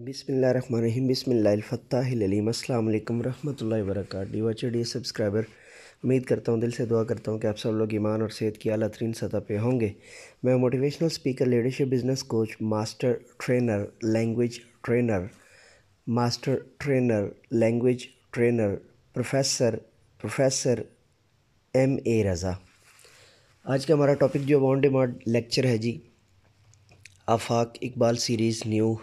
rim बिसमीम अल्लाम रहमतुल्लाहि वरक वच डी सब्सक्राइबर उम्मीद करता हूँ दिल से दुआ करता हूँ कि आप सब लोग ईमान और सेहत की अला तरीन सतह पर होंगे मैं motivational speaker leadership business coach master trainer language trainer master trainer language trainer professor professor M A Raza आज का हमारा टॉपिक जो ऑन डिमांड लेक्चर है जी Afaq Iqbal series new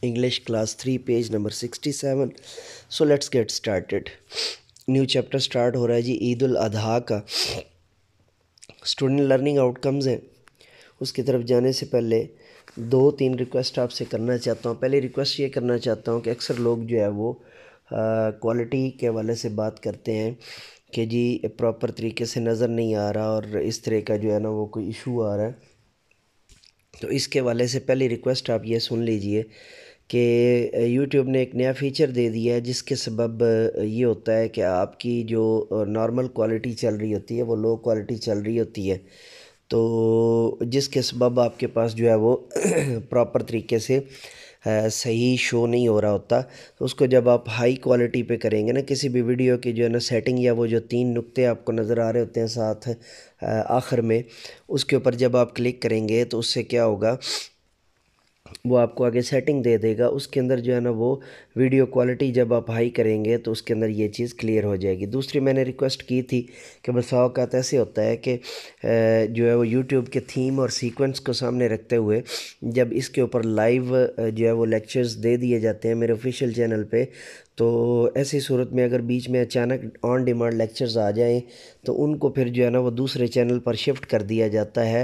English class 3 page number 67 so let's get started new chapter start हो रहा है जी ईद उल अजहा का स्टूडेंट लर्निंग आउटकम्स हैं उसकी तरफ जाने से पहले दो तीन रिक्वेस्ट आपसे करना चाहता हूँ पहले रिक्वेस्ट ये करना चाहता हूँ कि अक्सर लोग जो है वो क्वालिटी के हवाले से बात करते हैं कि जी प्रॉपर तरीके से नज़र नहीं आ रहा और इस तरह का जो है ना वो कोई इशू आ रहा है तो इसके वाले से पहले रिक्वेस्ट आप ये सुन लीजिए कि यूट्यूब ने एक नया फ़ीचर दे दिया है जिसके सबब ये होता है कि आपकी जो नॉर्मल क्वालिटी चल रही होती है वो लो क्वालिटी चल रही होती है तो जिसके सबब आपके पास जो है वो प्रॉपर तरीके से सही शो नहीं हो रहा होता तो उसको जब आप हाई क्वालिटी पे करेंगे ना किसी भी वीडियो की जो है ना सेटिंग या वो जो तीन नुक्ते आपको नज़र आ रहे होते हैं साथ आखिर में उसके ऊपर जब आप क्लिक करेंगे तो उससे क्या होगा वो आपको आगे सेटिंग दे देगा उसके अंदर जो है ना वो वीडियो क्वालिटी जब आप हाई करेंगे तो उसके अंदर ये चीज़ क्लियर हो जाएगी दूसरी मैंने रिक्वेस्ट की थी कि बस अवकात ऐसे होता है कि जो है वो यूट्यूब के थीम और सीक्वेंस को सामने रखते हुए जब इसके ऊपर लाइव जो है वो लेक्चर्स दे दिए जाते हैं मेरे ऑफिशियल चैनल पर तो ऐसी सूरत में अगर बीच में अचानक ऑन डिमांड लेक्चर्स आ जाएं तो उनको फिर जो है ना वो दूसरे चैनल पर शिफ्ट कर दिया जाता है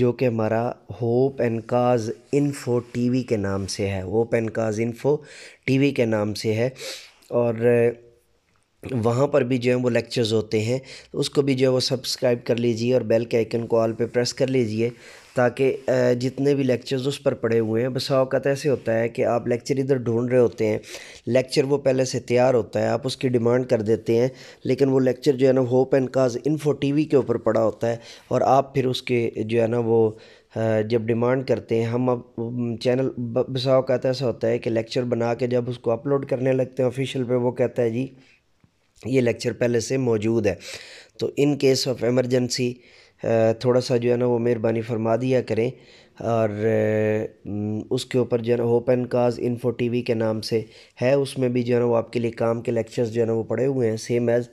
जो कि हमारा hope and cause info TV के नाम से है hope and cause info TV के नाम से है और वहाँ पर भी जो है वो लेक्चर्स होते हैं तो उसको भी जो है वो सब्सक्राइब कर लीजिए और बेल के आइकन को ऑल पे प्रेस कर लीजिए ताकि जितने भी लेक्चर्स उस पर पड़े हुए हैं बस अवकात ऐसे होता है कि आप लेक्चर इधर ढूंढ रहे होते हैं लेक्चर वो पहले से तैयार होता है आप उसकी डिमांड कर देते हैं लेकिन वो लेक्चर जो है ना hope and cause info T के ऊपर पड़ा होता है और आप फिर उसके जो है ना वो जब डिमांड करते हैं हम अब चैनल बसाओ कहता ऐसा होता है कि लेक्चर बना के जब उसको अपलोड करने लगते हैं ऑफिशियल पे वो कहता है जी ये लेक्चर पहले से मौजूद है तो इन केस ऑफ एमरजेंसी थोड़ा सा जो है ना वो मेहरबानी फरमा दिया करें और उसके ऊपर जो है ना hope and cause info T के नाम से है उसमें भी जो है ना वो आपके लिए काम के लेक्चर्स जो है ना वो पड़े हुए हैं सेम एज़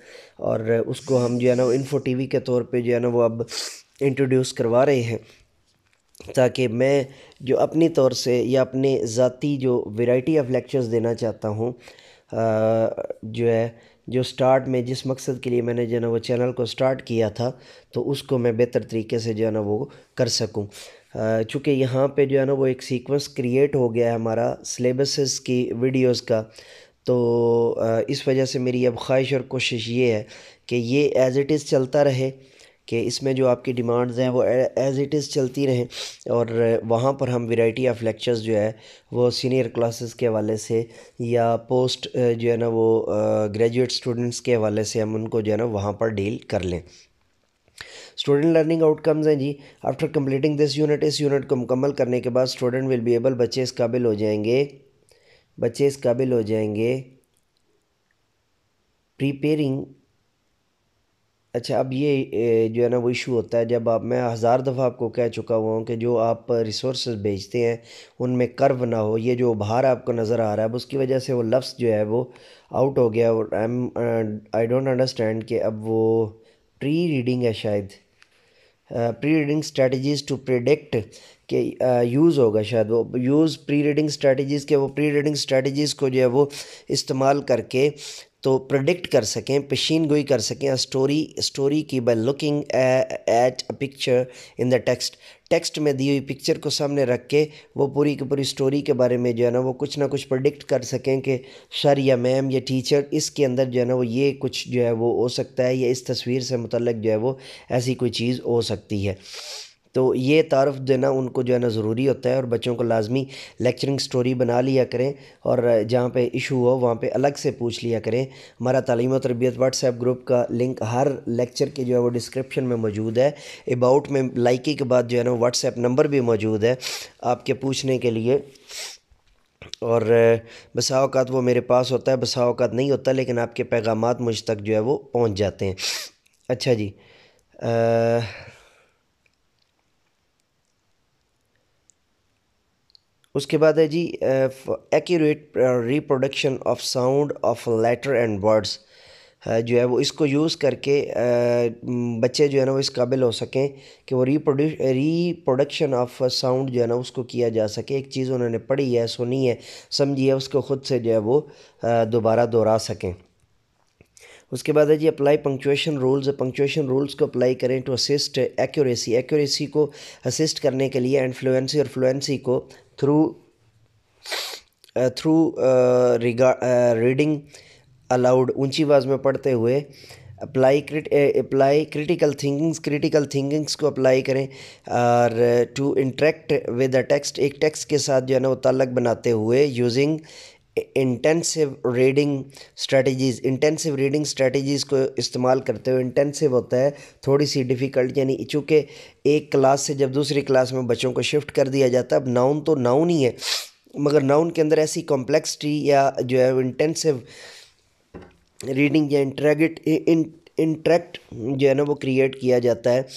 और उसको हम जो है ना इन्फो टी के तौर पे जो है ना वो अब इंट्रोड्यूस करवा रहे हैं ताकि मैं जो अपनी तौर से या अपने ज़ाती जो वैरायटी ऑफ लेक्चर्स देना चाहता हूँ जो है जो स्टार्ट में जिस मकसद के लिए मैंने जो है ना वो चैनल को स्टार्ट किया था तो उसको मैं बेहतर तरीके से जो है ना वो कर सकूँ चूँकि यहाँ पे जो है ना वो एक सीक्वेंस क्रिएट हो गया है हमारा सिलेबसेस की वीडियोस का तो इस वजह से मेरी अब ख्वाहिश और कोशिश ये है कि ये एज़ इट इज़ चलता रहे कि इसमें जो आपकी डिमांड्स हैं वो एज़ इट इज़ चलती रहें और वहाँ पर हम वैरायटी ऑफ लेक्चर्स जो है वो सीनियर क्लासेस के हवाले से या पोस्ट जो है ना वो ग्रेजुएट स्टूडेंट्स के हवाले से हम उनको जो है ना वहाँ पर डील कर लें स्टूडेंट लर्निंग आउटकम्स हैं जी आफ्टर कम्प्लीटिंग दिस यूनिट इस यूनिट को मुकम्मल करने के बाद स्टूडेंट विल बी एबल बच्चे इस काबिल हो जाएंगे बच्चे इस काबिल हो जाएंगे प्रिपेयरिंग अच्छा अब ये जो है ना वो इशू होता है जब आप मैं हज़ार दफ़ा आपको कह चुका हुआ हूँ कि जो आप रिसोर्स भेजते हैं उनमें कर्व ना हो ये जो उभार आपको नज़र आ रहा है अब उसकी वजह से वो लफ्ज़ जो है वो आउट हो गया और I am I don't understand कि अब वो प्री रीडिंग है शायद pre reading strategies to predict के यूज़ होगा शायद वो यूज़ प्री रीडिंग स्ट्रेटजीज़ के वो प्री रीडिंग स्ट्रेटजीज़ को जो है वो इस्तेमाल करके तो प्रडिक्ट कर सकें पेशीन गोई कर सकें स्टोरी स्टोरी की by looking at a picture in the text text में दी हुई पिक्चर को सामने रख के वो पूरी की पूरी स्टोरी के बारे में जो है ना वो कुछ ना कुछ प्रडिक्ट कर सकें कि सर या मैम या टीचर इसके अंदर जो है ना वो ये कुछ जो है वो हो सकता है या इस तस्वीर से मुतल जो है वो ऐसी कोई चीज़ हो सकती है तो ये तारफ़ देना उनको जो है ना ज़रूरी होता है और बच्चों को लाजमी लेक्चरिंग स्टोरी बना लिया करें और जहाँ पे इशू हो वहाँ पे अलग से पूछ लिया करें हमारा तालीम और तरबियत व्हाट्सएप ग्रुप का लिंक हर लेक्चर के जो है वो डिस्क्रिप्शन में मौजूद है अबाउट में लाइकी के बाद जो है ना व्हाट्सएप नंबर भी मौजूद है आपके पूछने के लिए और बसा अवत वो मेरे पास होता है बसा अवत नहीं होता लेकिन आपके पैगाम मुझ तक जो है वो पहुँच जाते हैं अच्छा जी आ... उसके बाद है जी accurate reproduction of sound of letter and words जो है वो इसको यूज़ करके बच्चे जो है ना वो इस काबिल हो सकें कि वो रिप्रोड रिप्रोडक्शन ऑफ साउंड जो है ना उसको किया जा सके एक चीज़ उन्होंने पढ़ी है सुनी है समझी है उसको ख़ुद से जो है वो दोबारा दोहरा सकें उसके बाद है जी apply punctuation rules punctuation rules को अप्लाई करें टू असिस्ट एक्यूरेसी एक्यूरेसी को असिस्ट करने के लिए एंड फ्लुएंसी और फ्लुएंसी को through uh, through uh, regard, uh, reading aloud ऊंची आवाज़ में पढ़ते हुए apply apply critical thinkings critical thinkings को अप्लाई करें और to interact with a text एक टेक्स्ट के साथ जो है ना वो तलक बनाते हुए using intensive reading strategies intensive reading strategies को इस्तेमाल करते हुए इंटेंसिव होता है थोड़ी सी डिफ़िकल्ट यानी चूँकि एक क्लास से जब दूसरी क्लास में बच्चों को शिफ्ट कर दिया जाता है अब नाउन तो नाउन ही है मगर नाउन के अंदर ऐसी कॉम्प्लेक्सिटी या जो है इंटेंसिव रीडिंग या इंट्रैगेट इंट्रैक्ट जो है ना वो क्रिएट किया जाता है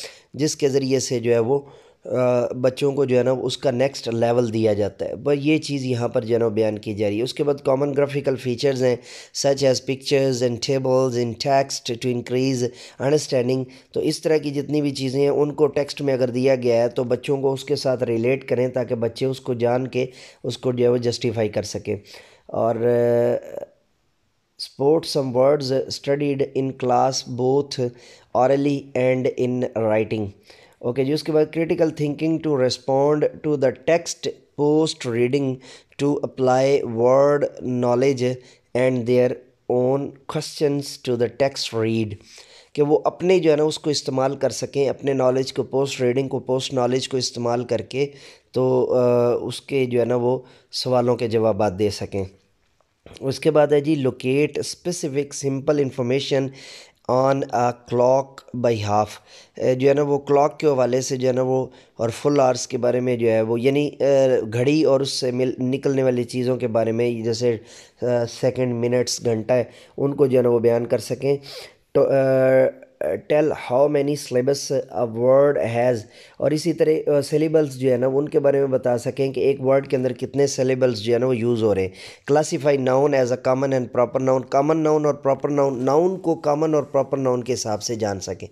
जिसके ज़रिए से जो है वो बच्चों को जो है ना उसका नेक्स्ट लेवल दिया जाता है बस ये चीज़ यहाँ पर जो है ना बयान की जा रही है उसके बाद कॉमन ग्राफिकल फीचर्स हैं such as pictures and tables in text to increase understanding तो इस तरह की जितनी भी चीज़ें हैं उनको टेक्स्ट में अगर दिया गया है तो बच्चों को उसके साथ रिलेट करें ताकि बच्चे उसको जान के उसको जो है वो जस्टिफाई कर सकें और sports some words studied in class both orally and in writing okay जी उसके बाद critical thinking to respond to the text post reading to apply word knowledge and their own questions to the text read कि वो अपने जो है ना उसको इस्तेमाल कर सकें अपने नॉलेज को पोस्ट रीडिंग को पोस्ट नॉलेज को इस्तेमाल करके तो उसके जो है ना वो सवालों के जवाब दे सकें उसके बाद है जी locate specific simple information on a clock by half जो है ना वो क्लॉक के हवाले से जो है ना वो और फुल आर्स के बारे में जो है वो यानी eh, घड़ी और उससे मिल निकलने वाली चीज़ों के बारे में जैसे सेकेंड eh, मिनट्स घंटा है उनको जो है ना वो बयान कर सकें तो eh, tell how many syllables a word has और इसी तरह सेलेबल्स uh, जो है ना उनके बारे में बता सकें कि एक वर्ड के अंदर कितने सेलेबल्स जो है ना वो यूज़ हो रहे हैं classify noun as a common and proper noun common noun और प्रॉपर नाउन नाउन को कामन और प्रॉपर नाउन के हिसाब से जान सकें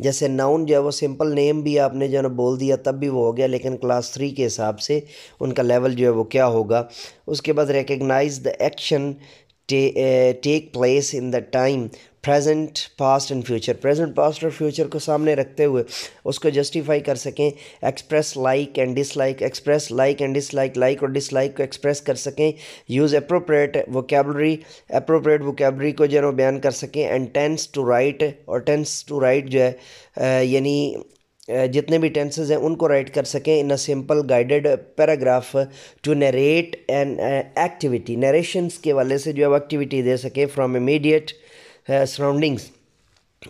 जैसे नाउन जो है वो सिंपल नेम भी आपने जो है ना बोल दिया तब भी वो हो गया लेकिन क्लास थ्री के हिसाब से उनका लेवल जो है वो क्या होगा उसके बाद recognize the action take place in the time present past and future present past और फ्यूचर को सामने रखते हुए उसको जस्टिफाई कर सकें express like and dislike express like and dislike like और डिसलाइक को एक्सप्रेस कर सकें use appropriate vocabulary appropriate vocabulary को जो है बयान कर सकें एंड टेंस टू राइट और टेंस टू राइट जो है यानी जितने भी टेंसेज हैं उनको राइट कर सकें in a simple guided paragraph to narrate and activity narrations के वाले से जो है एक्टिविटी दे सकें फ्रॉम इमीडिएट सराउंडिंग्स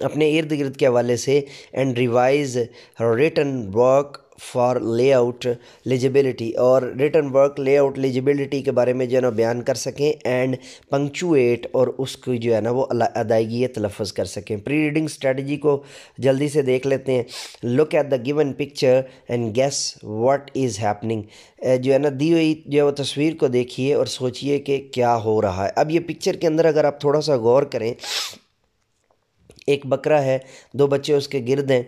अपने इर्द गिर्द के हवाले से and revise written work for layout legibility और रिटर्न वर्क लेआउट लिजिबिलिटी के बारे में जो है ना बयान कर सकें एंड पंक्चुएट और उसकी जो है ना वो अदायगी तलफ़ कर सकें प्री रीडिंग स्ट्रेटजी को जल्दी से देख लेते हैं look at the given picture and guess what is happening जो है ना दी हुई जो है वो तस्वीर को देखिए और सोचिए कि क्या हो रहा है अब ये पिक्चर के अंदर अगर आप थोड़ा सा गौर करें एक बकरा है दो बच्चे उसके गिर्द हैं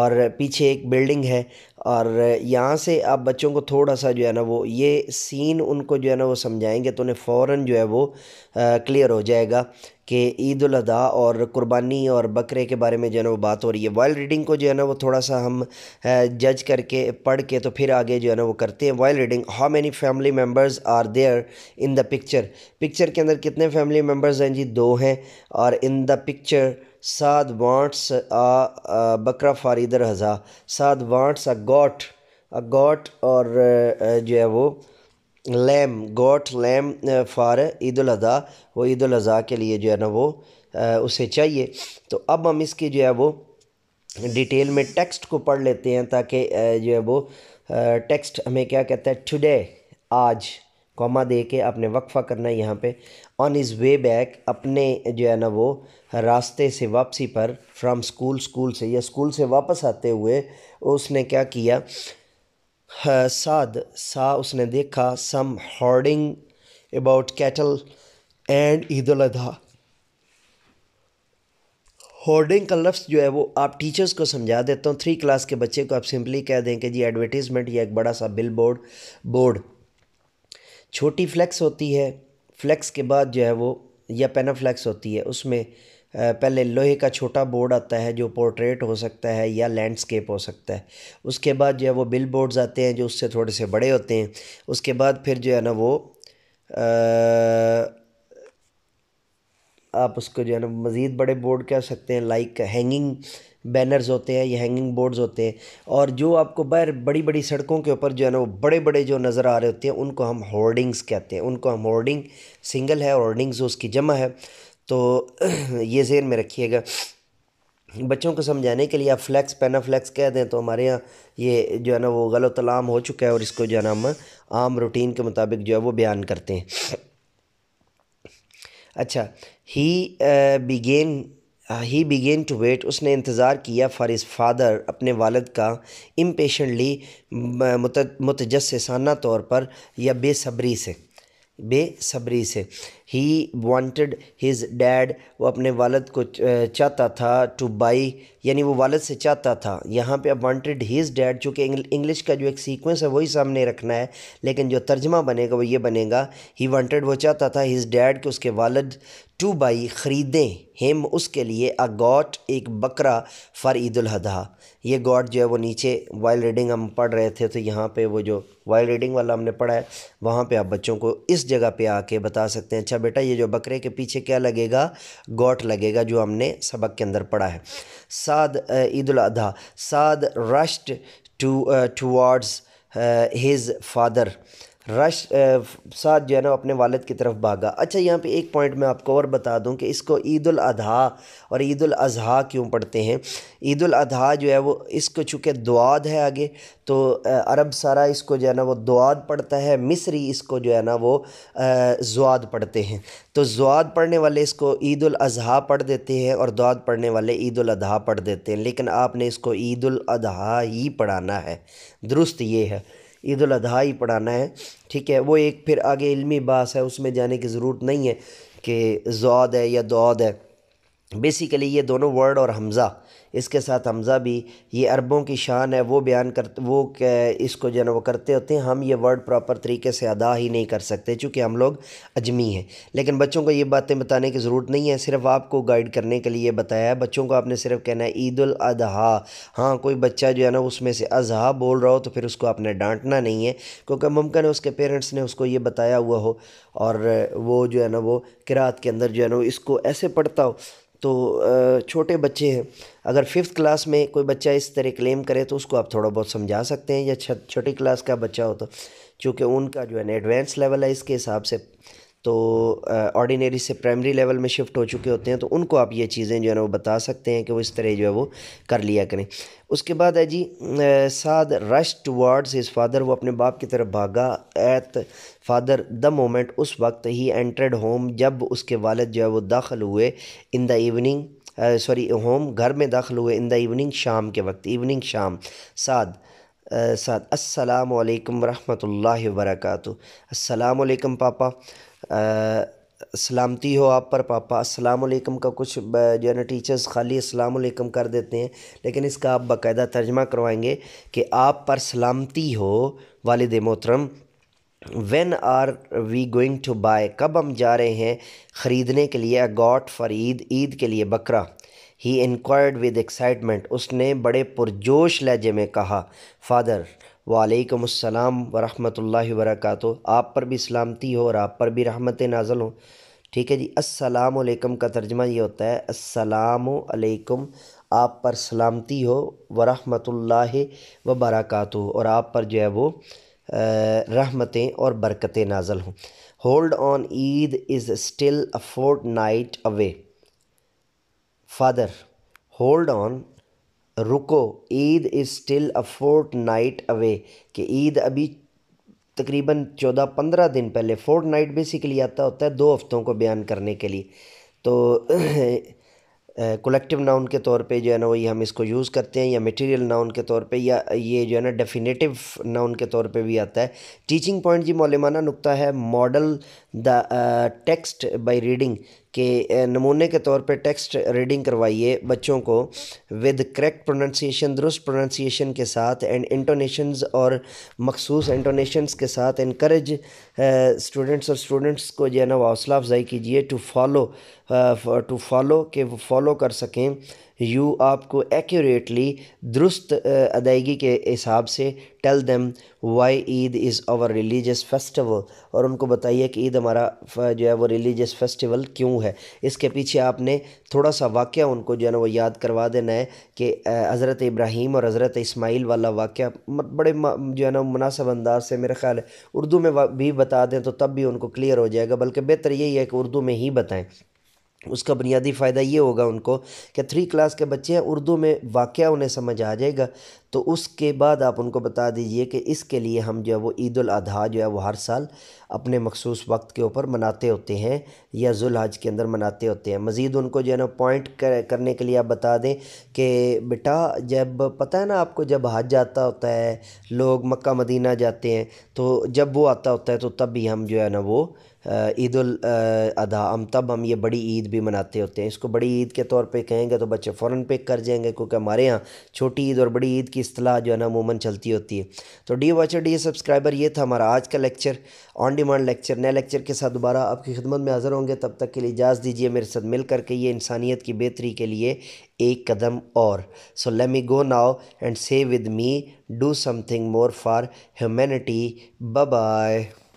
और पीछे एक बिल्डिंग है और यहाँ से आप बच्चों को थोड़ा सा जो है ना वो ये सीन उनको जो है ना वो समझाएंगे तो उन्हें फ़ौर जो है वो क्लियर हो जाएगा कि ईद अदा और कुर्बानी और बकरे के बारे में जो है ना वो बात हो रही है वाइल्ड रीडिंग को जो है ना वो थोड़ा सा हम जज करके पढ़ के तो फिर आगे जो है ना वो करते हैं wild reading how many family members are there in the picture picture के अंदर कितने फैमिली मेम्बर्स हैं जी दो हैं और in the picture Saad wants ah, a bakra for either haza wants a goat a goat और जो है वो lamb goat lamb for Eid अजी वो ईद अजी के लिए जो है ना वो उसे चाहिए तो अब हम इसकी जो है वो डिटेल में टेक्स्ट को पढ़ लेते हैं ताकि जो है वो टेक्स्ट हमें क्या कहता है टुडे आज कॉमा दे के आपने वक्फ़ा करना है यहाँ पे ऑन इज़ वे बैक अपने जो है ना वो रास्ते से वापसी पर फ्रॉम स्कूल स्कूल से या स्कूल से वापस आते हुए उसने क्या किया साध सा उसने देखा some hoarding about cattle and Eid ul Azha hoarding का लफ्ज़ जो है वो आप टीचर्स को समझा देता हूँ थ्री क्लास के बच्चे को आप सिंपली कह दें कि जी एडवर्टीज़मेंट या एक बड़ा सा बिल बोर्ड बोर्ड छोटी फ्लैक्स होती है फ्लैक्स के बाद जो है वो या पेनाफ्लैक्स होती है उसमें पहले लोहे का छोटा बोर्ड आता है जो पोर्ट्रेट हो सकता है या लैंडस्केप हो सकता है उसके बाद जो है वो बिल बोर्ड्स आते हैं जो उससे थोड़े से बड़े होते हैं उसके बाद फिर जो है ना वो आप उसको जो है ना मज़ीद बड़े बोर्ड कह सकते हैं लाइक हैंगिंग बैनर्स होते हैं ये हैंगिंग बोर्ड्स होते हैं और जो आपको बाहर बड़ी बड़ी सड़कों के ऊपर जो है ना वो बड़े बड़े जो नज़र आ रहे होते हैं उनको हम होर्डिंग्स कहते हैं उनको हम होर्डिंग सिंगल है होर्डिंग्स उसकी जमा है तो ये जेन में रखिएगा बच्चों को समझाने के लिए आप फ्लैक्स पैना फ्लैक्स कह दें तो हमारे यहाँ ये जो है ना वो गलत तलाम हो चुका है और इसको जो है ना हम आम रूटीन के मुताबिक जो है वो बयान करते हैं अच्छा he began uh, he began to wait उसने इंतज़ार किया फॉर इस फादर अपने वालद का इम्पेशेंटली मुतजसाना तौर पर या बेसब्री से बेसब्री से ही वांटेड हिज डैड वो अपने वालद को चाहता था टू बाई यानी वो वालद से चाहता था यहाँ पे अब वांटेड हिज डैड चूँकि इंग्लिश का जो एक सीक्वेंस है वही सामने रखना है लेकिन जो तर्जमा बनेगा वो ये बनेगा ही वांटेड वो चाहता था हिज डैड के उसके वालद टू बाई ख़रीदें हिम उसके लिए अ गॉट एक बकरा फ़र ईदाजी ये गॉट जो है वो नीचे वाइल्ड रीडिंग हम पढ़ रहे थे तो यहाँ पे वो जो वाइल्ड रीडिंग वाला हमने पढ़ा है वहाँ पे आप बच्चों को इस जगह पे आके बता सकते हैं अच्छा अच्छा बेटा ये जो बकरे के पीछे क्या लगेगा गोट लगेगा जो हमने सबक के अंदर पढ़ा है साद ईद अजी Saad rushed to towards his father rush uh, साथ जो है ना अपने वालद की तरफ भागा अच्छा यहाँ पे एक पॉइंट मैं आपको और बता दूँ कि इसको ईद अजहा और ईद अजहा क्यों पढ़ते हैं ईद अजहा जो है वो इसको चूँकि दुआद है आगे तो अरब सारा इसको जो है ना वो दुआद पढ़ता है मिस्री इसको जो है ना वो जुआद पढ़ते हैं तो जुआद पढ़ने वाले इसको ईद अजहा पढ़ देते हैं और दुआद पढ़ने वाले ईद अजहा पढ़ देते हैं लेकिन आपने इसको ईद अजहा ही पढ़ाना है दुरुस्त ये है ईद ही पढ़ाना है ठीक है वो एक फिर आगे इल्मी बास है उसमें जाने की ज़रूरत नहीं है कि जौद है या दौद है बेसिकली ये दोनों वर्ड और हमज़ा इसके साथ हमज़ा भी ये अरबों की शान है वो बयान कर वो इसको जो है ना वो करते होते हैं हम ये वर्ड प्रॉपर तरीके से अदा ही नहीं कर सकते चूँकि हम लोग अजमी हैं लेकिन बच्चों को ये बातें बताने की ज़रूरत नहीं है सिर्फ आपको गाइड करने के लिए बताया है बच्चों को आपने सिर्फ कहना है ईद अजहा हाँ कोई बच्चा जो है ना उसमें से अजहा बोल रहा हो तो फिर उसको आपने डांटना नहीं है क्योंकि मुमकिन है उसके पेरेंट्स ने उसको ये बताया हुआ हो और वो जो है ना वो किरात के अंदर जो है ना वो इसको ऐसे पढ़ता हो तो छोटे बच्चे हैं अगर फिफ्थ क्लास में कोई बच्चा इस तरह क्लेम करे तो उसको आप थोड़ा बहुत समझा सकते हैं या छठी क्लास का बच्चा हो तो चूँकि उनका जो है ना एडवांस लेवल है इसके हिसाब से तो ऑर्डिनरी से प्राइमरी लेवल में शिफ्ट हो चुके होते हैं तो उनको आप ये चीज़ें जो है ना वो बता सकते हैं कि वो इस तरह जो है वो कर लिया करें उसके बाद है जी Saad rush towards his father वो अपने बाप की तरफ भागा एट फादर द मोमेंट उस वक्त ही एंट्रेड होम जब उसके वालद जो है वो दाखिल हुए in the evening sorry home घर में दाखिल हुए इन द इवनिंग शाम के वक्त इवनिंग शाम साद साथ अस्सलाम वालेकुम रहमतुल्लाहि वबरकातु अस्सलाम वालेकुम पापा सलामती हो आप पर पापा अस्सलाम वालेकुम का कुछ जो है ना टीचर्स खाली अस्सलाम वालेकुम कर देते हैं लेकिन इसका आप बाकायदा तर्जमा करवाएंगे कि आप पर सलामती हो वालद मोहतरम when are we going to buy कब हम जा रहे हैं ख़रीदने के लिए गॉड फॉर ईद ईद के लिए बकरा ही इन्क्वायर्ड विद एक्साइटमेंट उसने बड़े पुरजोश लहजे में कहा फ़ादर वालेकुम अस्सलाम वरहमतुल्लाहि वरकत आप पर भी सलामती हो और आप पर भी रहमत नाजल हो ठीक है जी अस्सलाम वालेकुम का तर्जमा ये होता है अस्सलाम वालेकुम आप पर सलामती हो वरहमतुल्लाहि व बरकत और आप पर जो है वो रहमतें और बरकतें नाजल हों hold on Eid is still a fortnight away father hold on रुको Eid is still a fortnight away कि ईद अभी तकरीबन चौदह पंद्रह दिन पहले फोर्ट नाइट बेसिकली आता होता है दो हफ्तों को बयान करने के लिए तो कलेक्टिव नाउन के तौर पे जो है ना वही हम इसको यूज़ करते हैं या मटेरियल नाउन के तौर पे या ये जो है ना डेफिनेटिव नाउन के तौर पे भी आता है टीचिंग पॉइंट जी मौलमाना नुकता है model the text by reading कि नमूने के तौर पे टेक्स्ट रीडिंग करवाइए बच्चों को विद करेक्ट प्रोनाउंसिएशन दुरुस्त प्रोनाउंसिएशन के साथ एंड इंटोनेशंस और मखसूस इंटोनेशंस के साथ इनक्रेज स्टूडेंट्स और स्टूडेंट्स को जो है ना हौसला अफजाई कीजिए टू फॉलो टू फॉलो के वो फॉलो कर सकें यू आपको एक्यूरेटली दुरुस्त अदायगी के हिसाब से tell them why Eid is our religious festival और उनको बताइए कि ईद हमारा जो है वो रिलीजियस फेस्टिवल क्यों है इसके पीछे आपने थोड़ा सा वाक़ उनको जो है ना वो याद करवा देना है कि हज़रत इब्राहिम और हज़रत इसमाइल वाला वाक़ बड़े जो है ना मुनासब अंदाज से मेरा ख्याल है उर्दू में भी बता दें तो तब भी उनको क्लियर हो जाएगा बल्कि बेहतर यही है कि उर्दू में ही बताएँ उसका बुनियादी फ़ायदा ये होगा उनको कि थ्री क्लास के बच्चे हैं उर्दू में वाक़ उन्हें समझ आ जाएगा तो उसके बाद आप उनको बता दीजिए कि इसके लिए हम जो है वो ईद अजी जो है वो हर साल अपने मखसूस वक्त के ऊपर मनाते होते हैं या जुलहज के अंदर मनाते होते हैं मज़ीद उनको जो है ना पॉइंट कर, करने के लिए आप बता दें कि बेटा जब पता है ना आपको जब हज जाता होता है लोग मक्का मदीना जाते हैं तो जब वो आता होता है तो तब भी हम जो है ना वो ईद अदा हम तब हम ये बड़ी ईद भी मनाते होते हैं इसको बड़ी ईद के तौर पे कहेंगे तो बच्चे फ़ौर पिक कर जाएंगे क्योंकि हमारे यहाँ छोटी ईद और बड़ी ईद की असलाह जो है ना अमूमन चलती होती है तो डी वॉचर डी सब्सक्राइबर ये था हमारा आज का लेक्चर ऑन डिमांड लेक्चर नए लेक्चर के साथ दोबारा आपकी खिदमत में हाज़िर होंगे तब तक के लिए इजाज़ दीजिए मेरे साथ मिल करके ये इंसानियत की बेहतरी के लिए एक कदम और so let me go now and say with me do something more for humanity bye